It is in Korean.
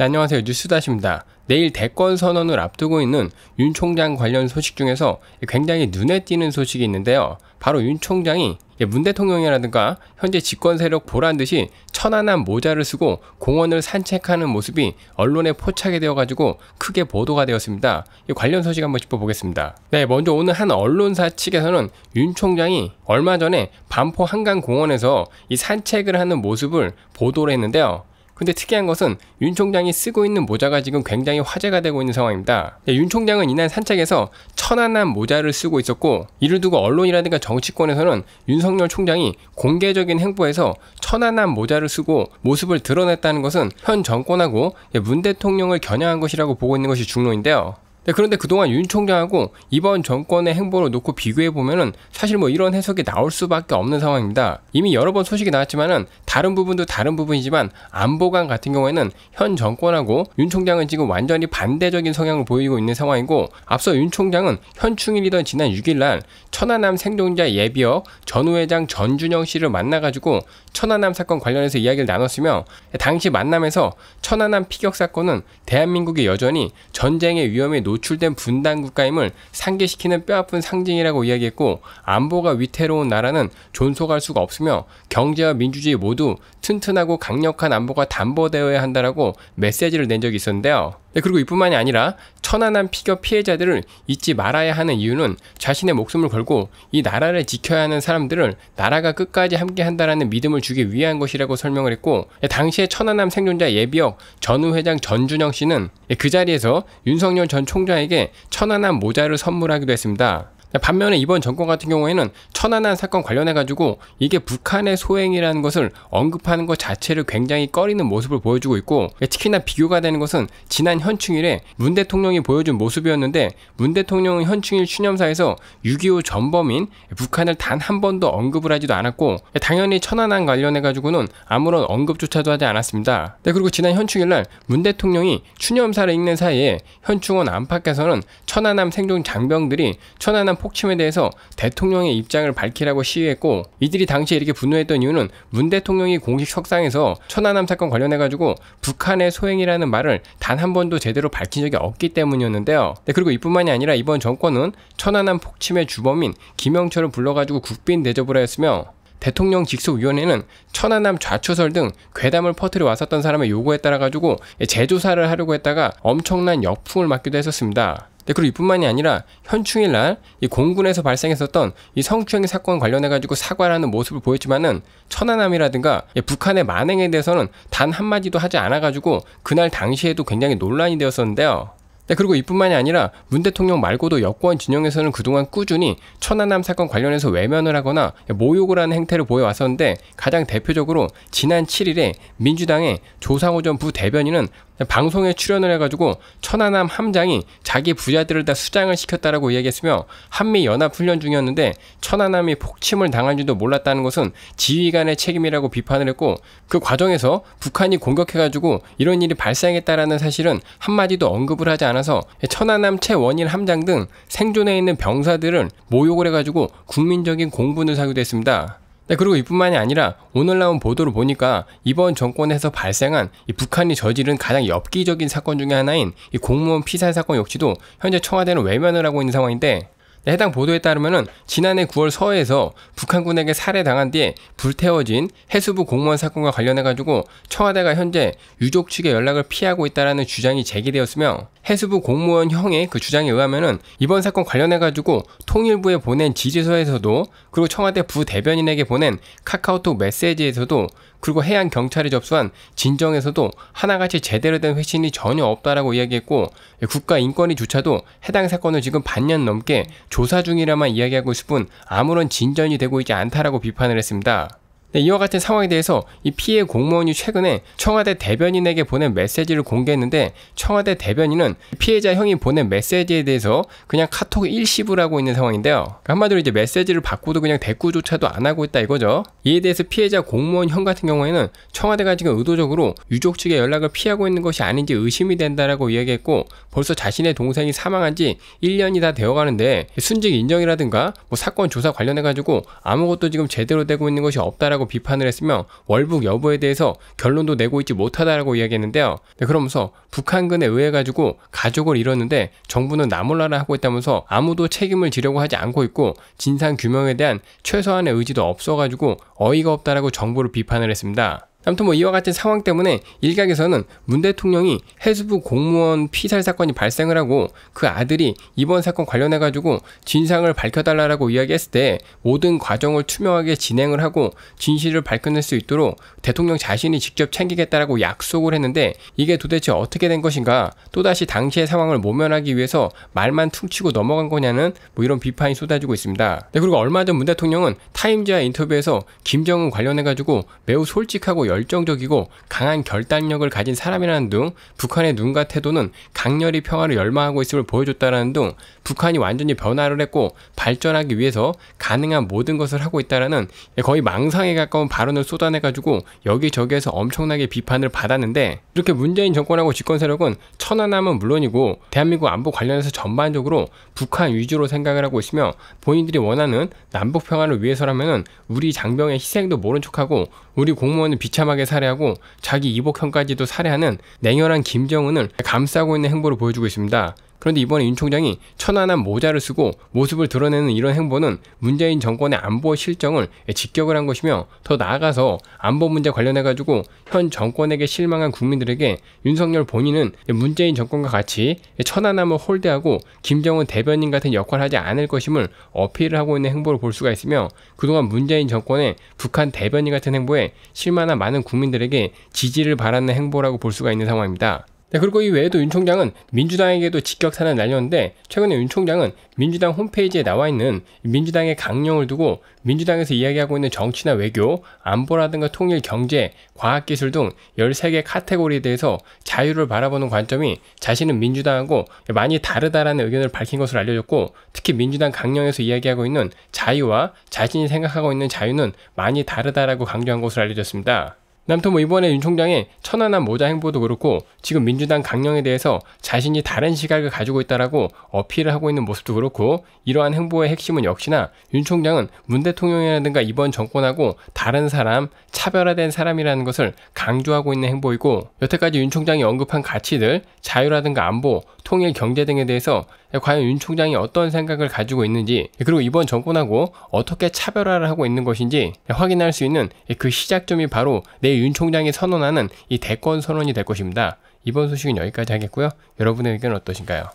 네, 안녕하세요. 뉴스다십니다. 내일 대권 선언을 앞두고 있는 윤 총장 관련 소식 중에서 굉장히 눈에 띄는 소식이 있는데요. 바로 윤 총장이 문 대통령이라든가 현재 집권 세력 보란 듯이 천안한 모자를 쓰고 공원을 산책하는 모습이 언론에 포착이 되어가지고 크게 보도가 되었습니다. 관련 소식 한번 짚어보겠습니다. 네, 먼저 오늘 한 언론사 측에서는 윤 총장이 얼마 전에 반포 한강 공원에서 이 산책을 하는 모습을 보도를 했는데요. 근데 특이한 것은 윤 총장이 쓰고 있는 모자가 지금 굉장히 화제가 되고 있는 상황입니다. 예, 윤 총장은 이날 산책에서 천안한 모자를 쓰고 있었고 이를 두고 언론이라든가 정치권에서는 윤석열 총장이 공개적인 행보에서 천안한 모자를 쓰고 모습을 드러냈다는 것은 현 정권하고 예, 문 대통령을 겨냥한 것이라고 보고 있는 것이 중론인데요. 네, 그런데 그동안 윤 총장하고 이번 정권의 행보를 놓고 비교해 보면 사실 뭐 이런 해석이 나올 수밖에 없는 상황입니다. 이미 여러 번 소식이 나왔지만은 다른 부분도 다른 부분이지만 안보관 같은 경우에는 현 정권하고 윤 총장은 지금 완전히 반대적인 성향을 보이고 있는 상황이고 앞서 윤 총장은 현 충일이던 지난 6일날 천안함 생존자 예비역 전우 회장 전준영 씨를 만나가지고 천안함 사건 관련해서 이야기를 나눴으며 당시 만남에서 천안함 피격 사건은 대한민국이 여전히 전쟁의 위험에 노출된 분단 국가임을 상기시키는 뼈아픈 상징이라고 이야기했고 안보가 위태로운 나라는 존속할 수가 없으며 경제와 민주주의 모두 튼튼하고 강력한 안보가 담보되어야 한다라고 메시지를 낸 적이 있었는데요. 네, 그리고 이뿐만이 아니라 천안함 피격 피해자들을 잊지 말아야 하는 이유는 자신의 목숨을 걸고 이 나라를 지켜야 하는 사람들을 나라가 끝까지 함께 한다라는 믿음을 주기 위한 것이라고 설명을 했고 예, 당시에 천안함 생존자 예비역 전우 회장 전준영 씨는 그 자리에서 윤석열 전 총장에게 천안함 모자를 선물하기도 했습니다. 반면에 이번 정권 같은 경우에는 천안한 사건 관련해 가지고 이게 북한의 소행이라는 것을 언급하는 것 자체를 굉장히 꺼리는 모습을 보여주고 있고 특히나 비교가 되는 것은 지난 현충일에 문 대통령이 보여준 모습이었는데 문 대통령은 현충일 추념사에서 6.25 전범인 북한을 단 한 번도 언급을 하지도 않았고 당연히 천안함 관련해 가지고는 아무런 언급조차도 하지 않았습니다. 네, 그리고 지난 현충일날 문 대통령이 추념사를 읽는 사이에 현충원 안팎에서는 천안함 생존 장병들이 천안함 폭침에 대해서 대통령의 입장을 밝히라고 시위했고 이들이 당시에 이렇게 분노했던 이유는 문 대통령이 공식 석상에서 천안함 사건 관련해가지고 북한의 소행이라는 말을 단 한 번도 제대로 밝힌 적이 없기 때문이었는데요. 네, 그리고 이뿐만이 아니라 이번 정권은 천안함 폭침의 주범인 김영철을 불러가지고 국빈 대접을 하였으며 대통령 직속위원회는 천안함 좌초설 등 괴담을 퍼뜨려 왔었던 사람의 요구에 따라 가지고 재조사를 하려고 했다가 엄청난 역풍을 맞기도 했었습니다. 네, 그리고 이뿐만이 아니라 현충일 날 이 공군에서 발생했었던 이 성추행 사건 관련해 가지고 사과라는 모습을 보였지만은 천안함이라든가 예, 북한의 만행에 대해서는 단 한마디도 하지 않아 가지고 그날 당시에도 굉장히 논란이 되었었는데요. 네, 그리고 이뿐만이 아니라 문 대통령 말고도 여권 진영에서는 그동안 꾸준히 천안함 사건 관련해서 외면을 하거나 예, 모욕을 하는 행태를 보여왔었는데 가장 대표적으로 지난 7일에 민주당의 조상호 전 부대변인은 방송에 출연을 해가지고 천안함 함장이 자기 부자들을 다 수장을 시켰다라고 이야기했으며 한미 연합 훈련 중이었는데 천안함이 폭침을 당한 지도 몰랐다는 것은 지휘관의 책임이라고 비판을 했고 그 과정에서 북한이 공격해가지고 이런 일이 발생했다라는 사실은 한마디도 언급을 하지 않아서 천안함 최원인 함장 등 생존해 있는 병사들을 모욕을 해가지고 국민적인 공분을 사기도 했습니다. 네, 그리고 이뿐만이 아니라 오늘 나온 보도를 보니까 이번 정권에서 발생한 북한이 저지른 가장 엽기적인 사건 중의 하나인 공무원 피살 사건 역시도 현재 청와대는 외면을 하고 있는 상황인데 네, 해당 보도에 따르면 지난해 9월 서해에서 북한군에게 살해당한 뒤에 불태워진 해수부 공무원 사건과 관련해 가지고 청와대가 현재 유족 측의 연락을 피하고 있다는 주장이 제기되었으며 해수부 공무원 형의 그 주장에 의하면 이번 사건 관련해 가지고 통일부에 보낸 지지서에서도 그리고 청와대 부대변인에게 보낸 카카오톡 메시지에서도 그리고 해양 경찰이 접수한 진정에서도 하나같이 제대로 된 회신이 전혀 없다라고 이야기했고 예, 국가 인권위조차도 해당 사건을 지금 반년 넘게 조사 중이라만 이야기하고 있을 뿐 아무런 진전이 되고 있지 않다라고 비판을 했습니다. 네, 이와 같은 상황에 대해서 이 피해 공무원이 최근에 청와대 대변인에게 보낸 메시지를 공개했는데 청와대 대변인은 피해자 형이 보낸 메시지에 대해서 그냥 카톡 일시불 하고 있는 상황인데요. 그러니까 한마디로 이제 메시지를 받고도 그냥 대꾸조차도 안 하고 있다 이거죠. 이에 대해서 피해자 공무원 형 같은 경우에는 청와대가 지금 의도적으로 유족 측의 연락을 피하고 있는 것이 아닌지 의심이 된다라고 이야기했고 벌써 자신의 동생이 사망한 지 1년이 다 되어가는데 순직 인정이라든가 뭐 사건 조사 관련해가지고 아무것도 지금 제대로 되고 있는 것이 없다라고 못다고 비판을 했으며 월북 여부에 대해서 결론도 내고 있지 못하다라고 이야기했는데요. 네, 그러면서 북한군에 의해 가지고 가족을 잃었는데 정부는 나몰라라 하고 있다면서 아무도 책임을 지려고 하지 않고 있고 진상 규명에 대한 최소한의 의지도 없어가지고 어이가 없다라고 정부를 비판을 했습니다. 아무튼 뭐 이와 같은 상황 때문에 일각에서는 문 대통령이 해수부 공무원 피살 사건이 발생을 하고 그 아들이 이번 사건 관련해가지고 진상을 밝혀달라고 이야기했을 때 모든 과정을 투명하게 진행을 하고 진실을 밝혀낼 수 있도록 대통령 자신이 직접 챙기겠다라고 약속을 했는데 이게 도대체 어떻게 된 것인가 또다시 당시의 상황을 모면하기 위해서 말만 퉁치고 넘어간 거냐는 뭐 이런 비판이 쏟아지고 있습니다. 네, 그리고 얼마 전 문 대통령은 타임즈와 인터뷰에서 김정은 관련해가지고 매우 솔직하고 열정적이고 강한 결단력을 가진 사람이라는 등 북한의 눈과 태도는 강렬히 평화를 열망하고 있음을 보여줬다라는 등 북한이 완전히 변화를 했고 발전하기 위해서 가능한 모든 것을 하고 있다라는 거의 망상에 가까운 발언을 쏟아내가지고 여기저기에서 엄청나게 비판을 받았는데 이렇게 문재인 정권하고 집권 세력은 천안함은 물론이고 대한민국 안보 관련해서 전반적으로 북한 위주로 생각을 하고 있으며 본인들이 원하는 남북 평화를 위해서라면 우리 장병의 희생도 모른 척하고 우리 공무원을 비참하게 살해하고 자기 이복형까지도 살해하는 냉혈한 김정은을 감싸고 있는 행보를 보여주고 있습니다. 그런데 이번에 윤 총장이 천안한 모자를 쓰고 모습을 드러내는 이런 행보는 문재인 정권의 안보 실정을 직격을 한 것이며 더 나아가서 안보 문제 관련해가지고 현 정권에게 실망한 국민들에게 윤석열 본인은 문재인 정권과 같이 천안함을 홀대하고 김정은 대변인 같은 역할을 하지 않을 것임을 어필을 하고 있는 행보를 볼 수가 있으며 그동안 문재인 정권의 북한 대변인 같은 행보에 실망한 많은 국민들에게 지지를 바라는 행보라고 볼 수가 있는 상황입니다. 네, 그리고 이 외에도 윤 총장은 민주당에게도 직격탄을 날렸는데 최근에 윤 총장은 민주당 홈페이지에 나와 있는 민주당의 강령을 두고 민주당에서 이야기하고 있는 정치나 외교, 안보라든가 통일, 경제, 과학기술 등 13개 카테고리에 대해서 자유를 바라보는 관점이 자신은 민주당하고 많이 다르다라는 의견을 밝힌 것으로 알려졌고 특히 민주당 강령에서 이야기하고 있는 자유와 자신이 생각하고 있는 자유는 많이 다르다라고 강조한 것으로 알려졌습니다. 남통 뭐 이번에 윤 총장의 천안함 모자 행보도 그렇고 지금 민주당 강령에 대해서 자신이 다른 시각을 가지고 있다라고 어필을 하고 있는 모습도 그렇고 이러한 행보의 핵심은 역시나 윤 총장은 문 대통령이라든가 이번 정권하고 다른 사람, 차별화된 사람이라는 것을 강조하고 있는 행보이고 여태까지 윤 총장이 언급한 가치들, 자유라든가 안보, 통일 경제 등에 대해서 과연 윤 총장이 어떤 생각을 가지고 있는지 그리고 이번 정권하고 어떻게 차별화를 하고 있는 것인지 확인할 수 있는 그 시작점이 바로 내 윤 총장이 선언하는 이 대권 선언이 될 것입니다. 이번 소식은 여기까지 하겠고요. 여러분의 의견은 어떠신가요?